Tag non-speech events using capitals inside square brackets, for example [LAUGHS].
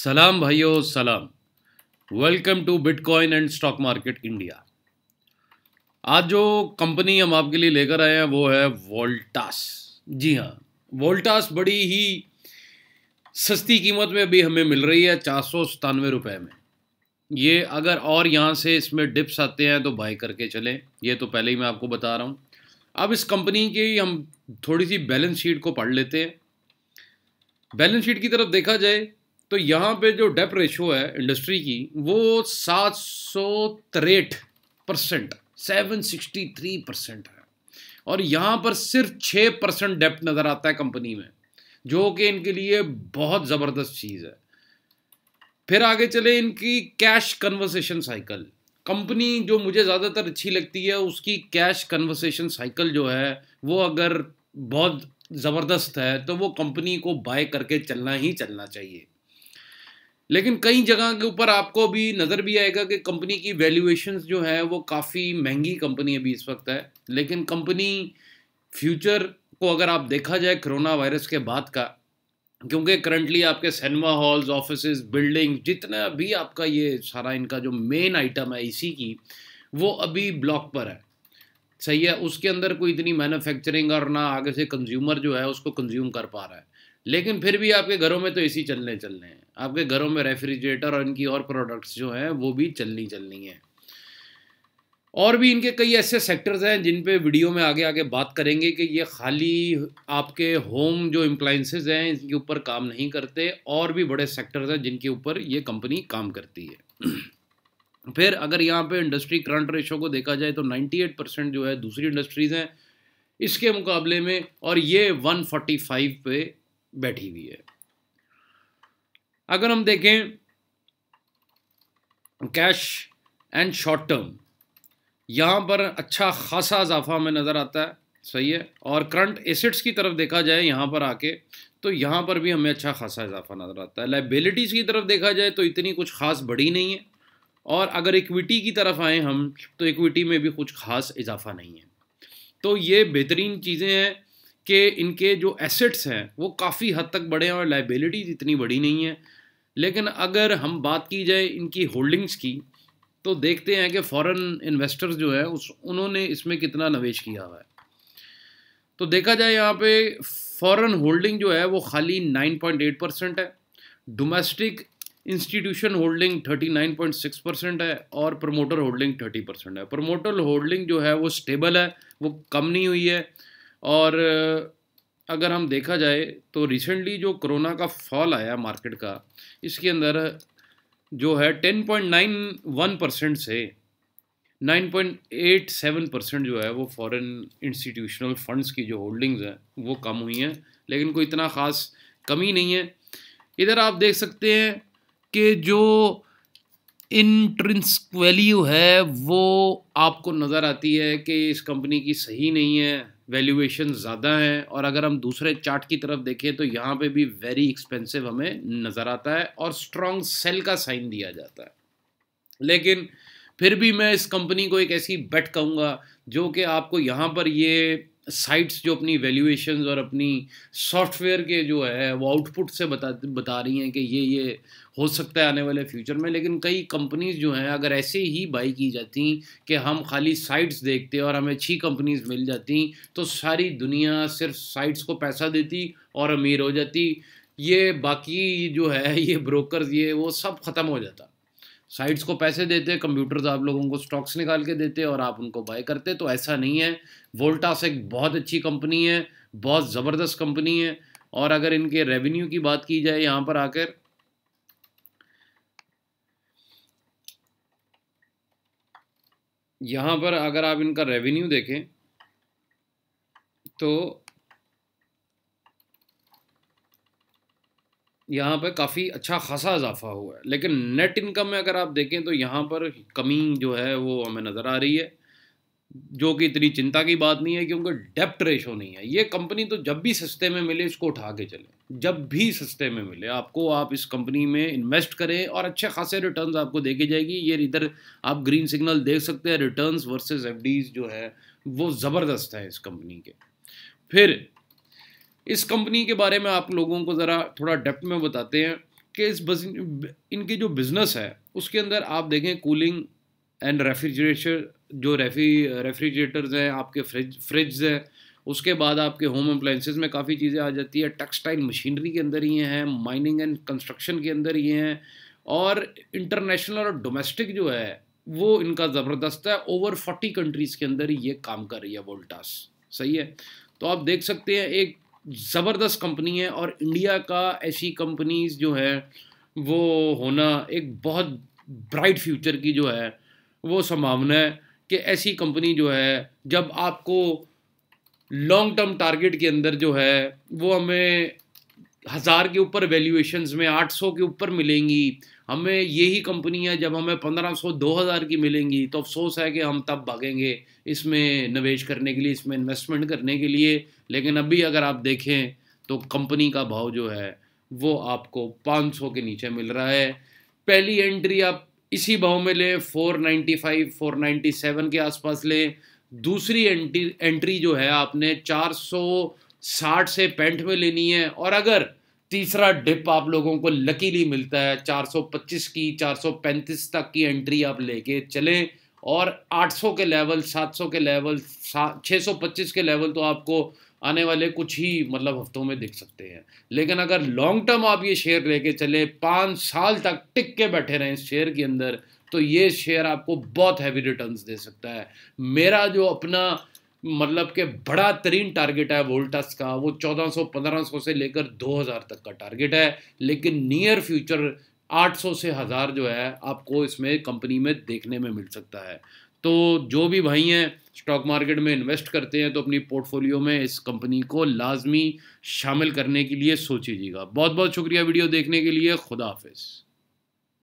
सलाम भाइयों सलाम welcome to bitcoin and stock market India आज जो कंपनी हम आपके लिए लेकर आए हैं वो है वोल्टास जी हाँ वोल्टास बड़ी ही सस्ती कीमत में अभी हमें मिल रही है चार सौ सतानवे रुपये में ये अगर और यहाँ से इसमें डिप्स आते हैं तो बाई करके चलें ये तो पहले ही मैं आपको बता रहा हूँ अब इस कंपनी की हम थोड़ी सी बैलेंस शीट को पढ़ लेते हैं बैलेंस शीट की तरफ देखा जाए तो यहाँ पे जो डेप रेशो है इंडस्ट्री की वो सात सौ तिरठ percent seven sixty three percent है और यहाँ पर सिर्फ छः परसेंट डेप नज़र आता है कंपनी में जो कि इनके लिए बहुत ज़बरदस्त चीज़ है फिर आगे चले इनकी कैश कन्वर्सेशन साइकिल कंपनी जो मुझे ज़्यादातर अच्छी लगती है उसकी कैश कन्वर्सेशन साइकिल जो है वो अगर बहुत ज़बरदस्त है तो वो कंपनी को बाय करके चलना ही चलना चाहिए लेकिन कई जगह के ऊपर आपको भी नज़र भी आएगा कि कंपनी की वैल्यूएशन जो है वो काफ़ी महंगी कंपनी अभी इस वक्त है लेकिन कंपनी फ्यूचर को अगर आप देखा जाए कोरोना वायरस के बाद का क्योंकि करंटली आपके सिनेमा हॉल्स ऑफिस बिल्डिंग जितना भी आपका ये सारा इनका जो मेन आइटम है इसी की वो अभी ब्लॉक पर है सही है उसके अंदर कोई इतनी मैन्युफैक्चरिंग और ना आगे से कंज्यूमर जो है उसको कंज्यूम कर पा रहा है लेकिन फिर भी आपके घरों में तो ए सी चलने चलने हैं आपके घरों में रेफ्रिजरेटर और इनकी और प्रोडक्ट्स जो हैं वो भी चलनी चलनी हैं और भी इनके कई ऐसे सेक्टर्स हैं जिन पे वीडियो में आगे आगे बात करेंगे कि ये खाली आपके होम जो इम्प्लाइंसेज हैं इनके ऊपर काम नहीं करते और भी बड़े सेक्टर्स हैं जिनके ऊपर ये कंपनी काम करती है [CLEARS THROAT] फिर अगर यहाँ पे इंडस्ट्री करंट रेशो को देखा जाए तो 98 परसेंट जो है दूसरी इंडस्ट्रीज़ हैं इसके मुकाबले में और ये 145 पे बैठी हुई है अगर हम देखें कैश एंड शॉर्ट टर्म यहाँ पर अच्छा खासा इजाफा हमें नज़र आता है सही है और करंट एसेट्स की तरफ देखा जाए यहाँ पर आके तो यहाँ पर भी हमें अच्छा खासा इजाफा नज़र आता है लाइबिलिटीज़ की तरफ देखा जाए तो इतनी कुछ खास बड़ी नहीं है और अगर इक्विटी की तरफ आए हम तो इक्विटी में भी कुछ खास इजाफा नहीं है तो ये बेहतरीन चीज़ें हैं कि इनके जो एसेट्स हैं वो काफ़ी हद तक बड़े हैं और लाइबिलिटीज़ इतनी बड़ी नहीं है लेकिन अगर हम बात की जाए इनकी होल्डिंग्स की तो देखते हैं कि फॉरेन इन्वेस्टर्स जो है उस उन्होंने इसमें कितना निवेश किया हुआ है तो देखा जाए यहाँ पे फॉरेन होल्डिंग जो है वो खाली 9.8 परसेंट है डोमेस्टिक इंस्टीट्यूशन होल्डिंग 39.6 परसेंट है और प्रमोटर होल्डिंग 30 परसेंट है प्रमोटर होल्डिंग जो है वो स्टेबल है वो कम नहीं हुई है और अगर हम देखा जाए तो रिसेंटली जो कोरोना का फॉल आया मार्केट का इसके अंदर जो है 10.91 परसेंट से 9.87 परसेंट जो है वो फॉरेन इंस्टीट्यूशनल फंड्स की जो होल्डिंग्स हैं वो कम हुई हैं लेकिन कोई इतना ख़ास कमी नहीं है इधर आप देख सकते हैं कि जो इंट्रेंस वैल्यू है वो आपको नज़र आती है कि इस कंपनी की सही नहीं है वैल्यूएशन ज़्यादा हैं और अगर हम दूसरे चार्ट की तरफ देखें तो यहाँ पे भी वेरी एक्सपेंसिव हमें नज़र आता है और स्ट्रॉन्ग सेल का साइन दिया जाता है लेकिन फिर भी मैं इस कंपनी को एक ऐसी बेट कहूँगा जो कि आपको यहाँ पर ये साइट्स जो अपनी वैल्यूएशन और अपनी सॉफ्टवेयर के जो है वो आउटपुट से बता बता रही हैं कि ये ये हो सकता है आने वाले फ्यूचर में लेकिन कई कंपनीज जो हैं अगर ऐसे ही बाई की जाती कि हम खाली साइट्स देखते और हमें अच्छी कंपनीज मिल जाती तो सारी दुनिया सिर्फ साइट्स को पैसा देती और अमीर हो जाती ये बाकी जो है [LAUGHS] ये ब्रोकर ये वो सब ख़त्म हो जाता साइट्स को पैसे देते कंप्यूटर्स आप लोगों को स्टॉक्स निकाल के देते और आप उनको बाय करते तो ऐसा नहीं है वोल्टास एक बहुत अच्छी कंपनी है बहुत ज़बरदस्त कंपनी है और अगर इनके रेवेन्यू की बात की जाए यहाँ पर आकर यहाँ पर अगर आप इनका रेवेन्यू देखें तो यहाँ पर काफ़ी अच्छा खासा इजाफा हुआ है लेकिन नेट इनकम में अगर आप देखें तो यहाँ पर कमी जो है वो हमें नज़र आ रही है जो कि इतनी चिंता की बात नहीं है क्योंकि डेप्ट रेशो नहीं है ये कंपनी तो जब भी सस्ते में मिले इसको उठा के चले जब भी सस्ते में मिले आपको आप इस कंपनी में इन्वेस्ट करें और अच्छे खासे रिटर्न्स आपको देखी जाएगी ये इधर आप ग्रीन सिग्नल देख सकते हैं रिटर्न्स वर्सेस एफडीज जो है वो ज़बरदस्त है इस कंपनी के फिर इस कंपनी के बारे में आप लोगों को ज़रा थोड़ा डेप्थ में बताते हैं कि इस इनकी जो बिज़नेस है उसके अंदर आप देखें कूलिंग एंड रेफ्रिजरेटर जो रेफी रेफ्रिजरेटर्स हैं आपके फ्रिज फ्रिज हैं उसके बाद आपके होम अप्लाइंसेज में काफ़ी चीज़ें आ जाती है टेक्सटाइल मशीनरी के अंदर ये हैं माइनिंग एंड कंस्ट्रक्शन के अंदर ये हैं और इंटरनेशनल और डोमेस्टिक जो है वो इनका ज़बरदस्त है ओवर फोर्टी कंट्रीज़ के अंदर ये काम कर रही है वोल्टास सही है तो आप देख सकते हैं एक ज़बरदस्त कंपनी है और इंडिया का ऐसी कंपनीज जो है वो होना एक बहुत ब्राइट फ्यूचर की जो है वो संभावना है कि ऐसी कंपनी जो है जब आपको लॉन्ग टर्म टारगेट के अंदर जो है वो हमें हज़ार के ऊपर वैल्यूएशन में 800 के ऊपर मिलेंगी हमें यही कंपनियां जब हमें 1500 2000 की मिलेंगी तो अफसोस है कि हम तब भागेंगे इसमें निवेश करने के लिए इसमें इन्वेस्टमेंट करने के लिए लेकिन अभी अगर आप देखें तो कंपनी का भाव जो है वो आपको 500 के नीचे मिल रहा है पहली एंट्री आप इसी भाव में लें नाइन्टी सेवन के आसपास लें दूसरी एंट्री एंट्री जो है आपने सौ साठ से पैंठ में लेनी है और अगर तीसरा डिप आप लोगों को लकीली मिलता है 425 की 435 तक की एंट्री आप लेके चलें और 800 के लेवल 700 के लेवल 625 के लेवल तो आपको आने वाले कुछ ही मतलब हफ्तों में दिख सकते हैं लेकिन अगर लॉन्ग टर्म आप ये शेयर लेके चले पाँच साल तक टिक के बैठे रहें शेयर के अंदर तो ये शेयर आपको बहुत हैवी रिटर्न्स दे सकता है मेरा जो अपना मतलब के बड़ा तरीन टारगेट है वोल्टास का वो 1400 1500 से लेकर 2000 तक का टारगेट है लेकिन नियर फ्यूचर 800 से हज़ार जो है आपको इसमें कंपनी में देखने में मिल सकता है तो जो भी भाई हैं स्टॉक मार्केट में इन्वेस्ट करते हैं तो अपनी पोर्टफोलियो में इस कंपनी को लाजमी शामिल करने के लिए सोचीजिएगा बहुत बहुत शुक्रिया वीडियो देखने के लिए खुदा हाफिज़